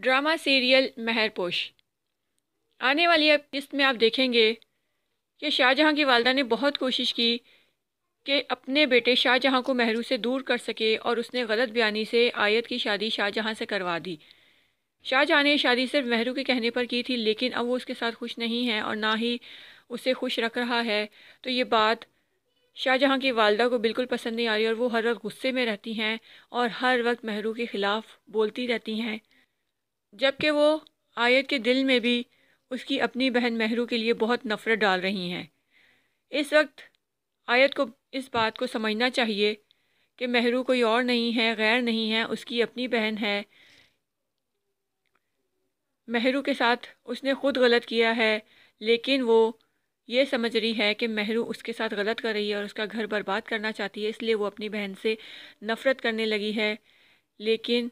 drama serial पोश आने वाली अब किस्त में आप देखेंगे कि शाहजहाँ की वालदा ने बहुत कोशिश की कि अपने बेटे शाहजहाँ को महरू से दूर कर सके और उसने गलत बयानी से आयत की शादी शाहजहाँ से करवा दी शाहजहाँ ने शादी सिर्फ महरू के कहने पर की थी लेकिन अब वो उसके साथ खुश नहीं है और ना ही उसे खुश रख रहा है तो ये बात शाहजहाँ की वालदा को बिल्कुल पसंद नहीं आ रही और वो हर वक्त गुस्से में रहती हैं और हर वक्त महरू के ख़िलाफ़ बोलती रहती हैं जबकि वो आयत के दिल में भी उसकी अपनी बहन महरू के लिए बहुत नफ़रत डाल रही हैं इस वक्त आयत को इस बात को समझना चाहिए कि महरू कोई और नहीं है गैर नहीं है उसकी अपनी बहन है महरू के साथ उसने ख़ुद गलत किया है लेकिन वो ये समझ रही है कि महरू उसके साथ गलत कर रही है और उसका घर बर्बाद करना चाहती है इसलिए वो अपनी बहन से नफ़रत करने लगी है लेकिन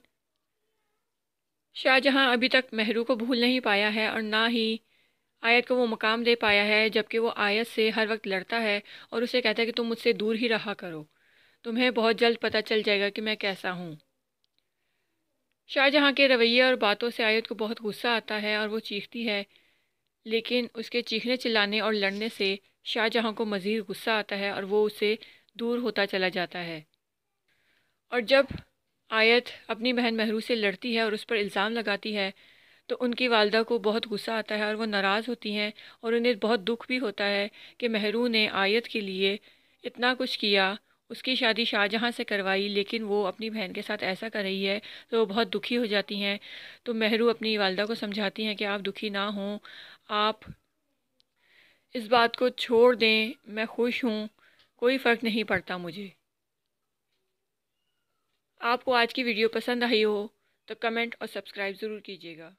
शाहजहाँ अभी तक महरू को भूल नहीं पाया है और ना ही आयत को वो मकाम दे पाया है जबकि वो आयत से हर वक्त लड़ता है और उसे कहता है कि तुम मुझसे दूर ही रहा करो तुम्हें बहुत जल्द पता चल जाएगा कि मैं कैसा हूँ शाहजहाँ के रवैये और बातों से आयत को बहुत गुस्सा आता है और वो चीखती है लेकिन उसके चीखने चिल्लाने और लड़ने से शाहजहाँ को मज़ीद गुस्सा आता है और वो उसे दूर होता चला जाता है और जब आयत अपनी बहन महरू से लड़ती है और उस पर इल्ज़ाम लगाती है तो उनकी वालदा को बहुत गुस्सा आता है और वो नाराज़ होती हैं और उन्हें बहुत दुख भी होता है कि महरू ने आयत के लिए इतना कुछ किया उसकी शादी शाहजहाँ से करवाई लेकिन वो अपनी बहन के साथ ऐसा कर रही है तो वो बहुत दुखी हो जाती हैं तो महरू अपनी वालदा को समझाती हैं कि आप दुखी ना हों आप इस बात को छोड़ दें मैं खुश हूँ कोई फ़र्क नहीं पड़ता मुझे आपको आज की वीडियो पसंद आई हो तो कमेंट और सब्सक्राइब ज़रूर कीजिएगा